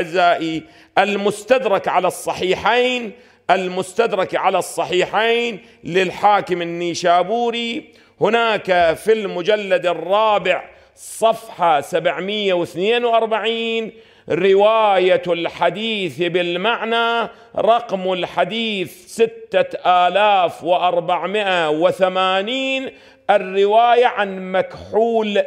أعزائي المستدرك على الصحيحين المستدرك على الصحيحين للحاكم النيشابوري هناك في المجلد الرابع صفحة 742 رواية الحديث بالمعنى رقم الحديث ستة آلاف وأربعمائة وثمانين الرواية عن مكحول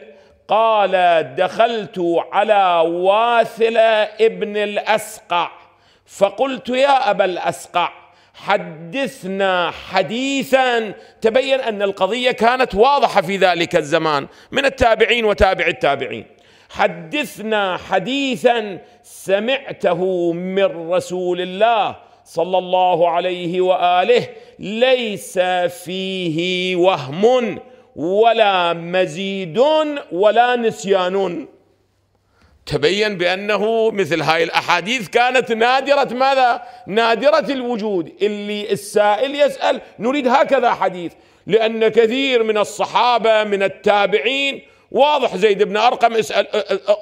قال دخلت على واثل ابن الاسقع فقلت يا ابا الاسقع حدثنا حديثا تبين ان القضيه كانت واضحه في ذلك الزمان من التابعين وتابع التابعين حدثنا حديثا سمعته من رسول الله صلى الله عليه واله ليس فيه وهم ولا مزيد ولا نسيان تبين بأنه مثل هاي الأحاديث كانت نادرة ماذا نادرة الوجود اللي السائل يسأل نريد هكذا حديث لأن كثير من الصحابة من التابعين واضح زيد بن أرقم اسأل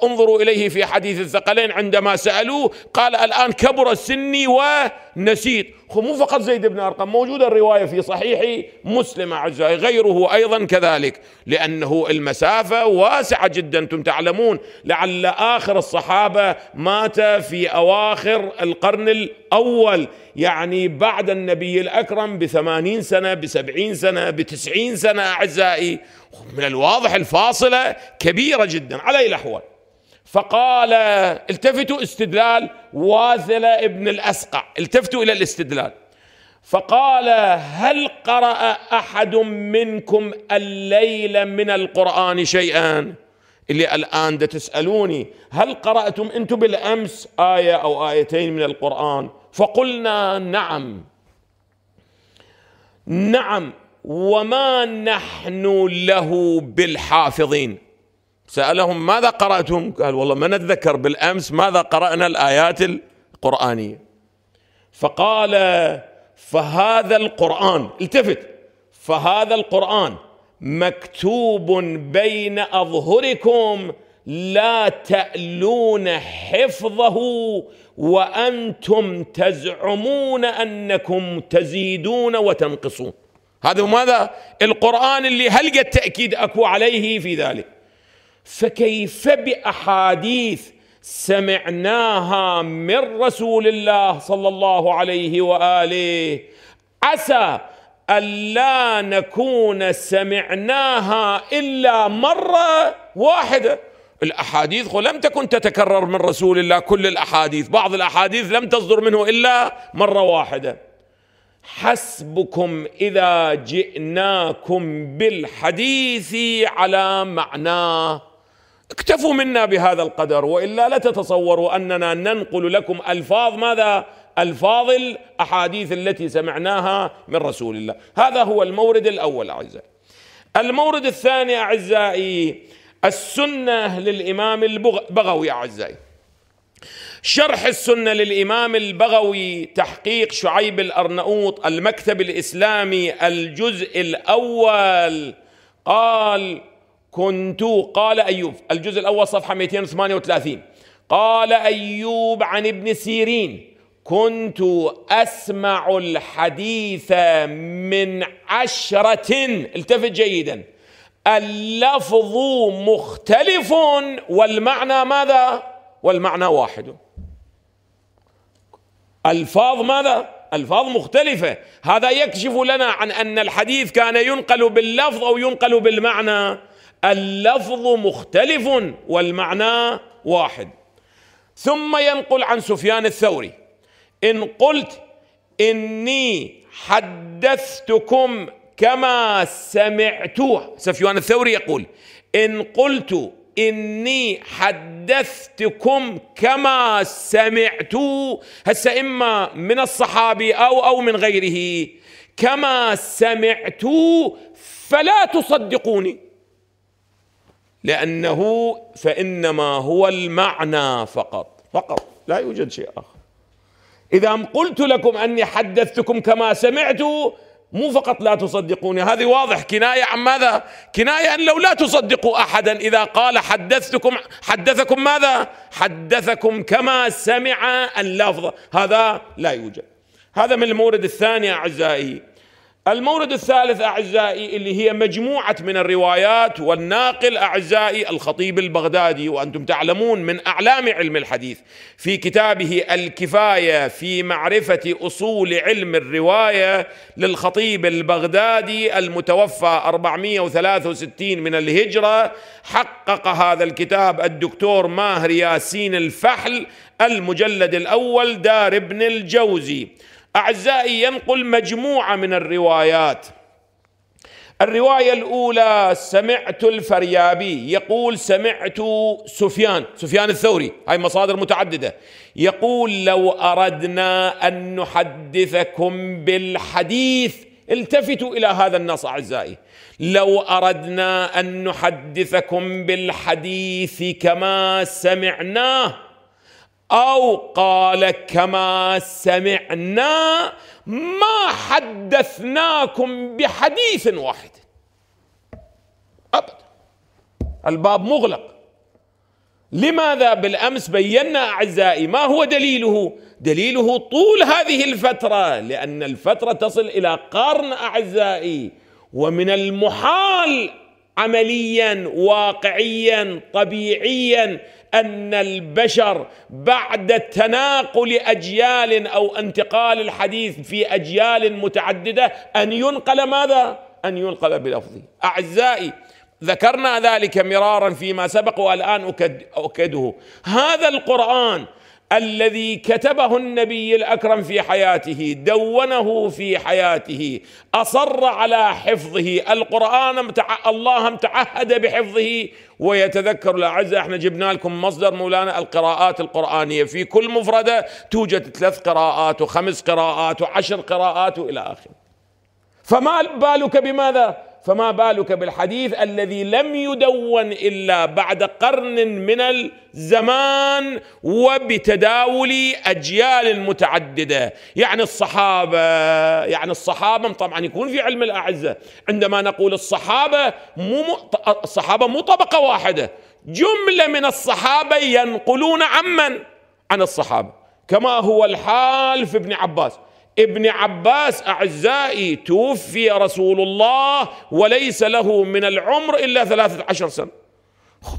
انظروا إليه في حديث الثقلين عندما سألوه قال الآن كبر سني ونسيت مو فقط زيد بن أرقم موجودة الرواية في صحيح مسلم أعزائي غيره أيضا كذلك لأنه المسافة واسعة جدا أنتم تعلمون لعل آخر الصحابة مات في أواخر القرن الأول يعني بعد النبي الأكرم بثمانين سنة بسبعين سنة بتسعين سنة أعزائي من الواضح الفاصلة كبيرة جدا على الأحوال فقال التفتوا استدلال واثلة ابن الأسقع التفتوا إلى الاستدلال فقال هل قرأ أحد منكم الليل من القرآن شيئا اللي الآن تسألوني هل قرأتم أنتم بالأمس آية أو آيتين من القرآن فقلنا نعم نعم وما نحن له بالحافظين سألهم ماذا قرأتم قال والله ما نتذكر بالأمس ماذا قرأنا الآيات القرآنية فقال فهذا القرآن التفت فهذا القرآن مكتوب بين أظهركم لا تألون حفظه وأنتم تزعمون أنكم تزيدون وتنقصون هذا ماذا القرآن اللي هل قد تأكيد أكو عليه في ذلك فكيف بأحاديث سمعناها من رسول الله صلى الله عليه وآله عسى ألا نكون سمعناها إلا مرة واحدة الأحاديث ولم تكن تتكرر من رسول الله كل الأحاديث بعض الأحاديث لم تصدر منه إلا مرة واحدة حسبكم إذا جئناكم بالحديث على معناه اكتفوا منا بهذا القدر وإلا لا تتصوروا أننا ننقل لكم ألفاظ ماذا ألفاظ الأحاديث التي سمعناها من رسول الله هذا هو المورد الأول أعزائي المورد الثاني أعزائي السنة للإمام البغوي أعزائي شرح السنة للإمام البغوي تحقيق شعيب الأرنؤوط المكتب الإسلامي الجزء الأول قال كنت قال أيوب الجزء الأول صفحة 238 قال أيوب عن ابن سيرين كنت أسمع الحديث من عشرة التفت جيداً اللفظ مختلف والمعنى ماذا والمعنى واحد الفاظ ماذا الفاظ مختلفه هذا يكشف لنا عن ان الحديث كان ينقل باللفظ او ينقل بالمعنى اللفظ مختلف والمعنى واحد ثم ينقل عن سفيان الثوري ان قلت اني حدثتكم كما سمعتوه سفيان الثوري يقول إن قلت إني حدثتكم كما سمعت هسه إما من الصحابي أو أو من غيره كما سمعت فلا تصدقوني لأنه فإنما هو المعنى فقط فقط لا يوجد شيء آخر إذا قلت لكم أني حدثتكم كما سمعت مو فقط لا تصدقوني هذه واضح كناية عن ماذا كناية أن لو لا تصدقوا أحدا إذا قال حدثتكم حدثكم ماذا حدثكم كما سمع اللفظ هذا لا يوجد هذا من المورد الثاني أعزائي المورد الثالث أعزائي اللي هي مجموعة من الروايات والناقل أعزائي الخطيب البغدادي وأنتم تعلمون من أعلام علم الحديث في كتابه الكفاية في معرفة أصول علم الرواية للخطيب البغدادي المتوفى 463 من الهجرة حقق هذا الكتاب الدكتور ماهر ياسين الفحل المجلد الأول دار ابن الجوزي أعزائي ينقل مجموعة من الروايات الرواية الأولى سمعت الفريابي يقول سمعت سفيان سفيان الثوري هاي مصادر متعددة يقول لو أردنا أن نحدثكم بالحديث التفتوا إلى هذا النص أعزائي لو أردنا أن نحدثكم بالحديث كما سمعناه او قال كما سمعنا ما حدثناكم بحديث واحد ابدا الباب مغلق لماذا بالامس بينا اعزائي ما هو دليله دليله طول هذه الفتره لان الفتره تصل الى قرن اعزائي ومن المحال عمليا واقعيا طبيعيا ان البشر بعد تناقل اجيال او انتقال الحديث في اجيال متعدده ان ينقل ماذا؟ ان ينقل بلفظه اعزائي ذكرنا ذلك مرارا فيما سبق والان اكد اؤكده هذا القران الذي كتبه النبي الاكرم في حياته دونه في حياته اصر على حفظه القران الله تعهد بحفظه ويتذكر الاعزاء احنا جبنا لكم مصدر مولانا القراءات القرانيه في كل مفرده توجد ثلاث قراءات وخمس قراءات وعشر قراءات والى اخره فما بالك بماذا فما بالك بالحديث الذي لم يدون الا بعد قرن من الزمان وبتداول اجيال متعدده، يعني الصحابه يعني الصحابه طبعا يكون في علم الاعزه، عندما نقول الصحابه مو الصحابه مو طبقه واحده، جمله من الصحابه ينقلون عمن؟ عن الصحابه، كما هو الحال في ابن عباس، ابن عباس أعزائي توفي رسول الله وليس له من العمر إلا ثلاثة عشر سنة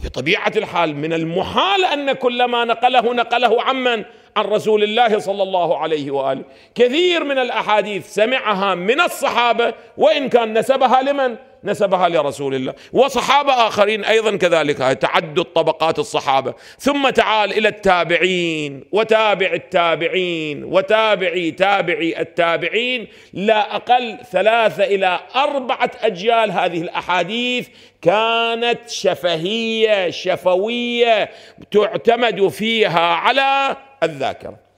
بطبيعة الحال من المحال أن كل ما نقله نقله عمن عن رسول الله صلى الله عليه وآله كثير من الأحاديث سمعها من الصحابة وإن كان نسبها لمن؟ نسبها لرسول الله وصحابة آخرين أيضا كذلك تعدد طبقات الصحابة ثم تعال إلى التابعين وتابع التابعين وتابعي تابعي التابعين لا أقل ثلاثة إلى أربعة أجيال هذه الأحاديث كانت شفهية شفوية تعتمد فيها على الذاكرة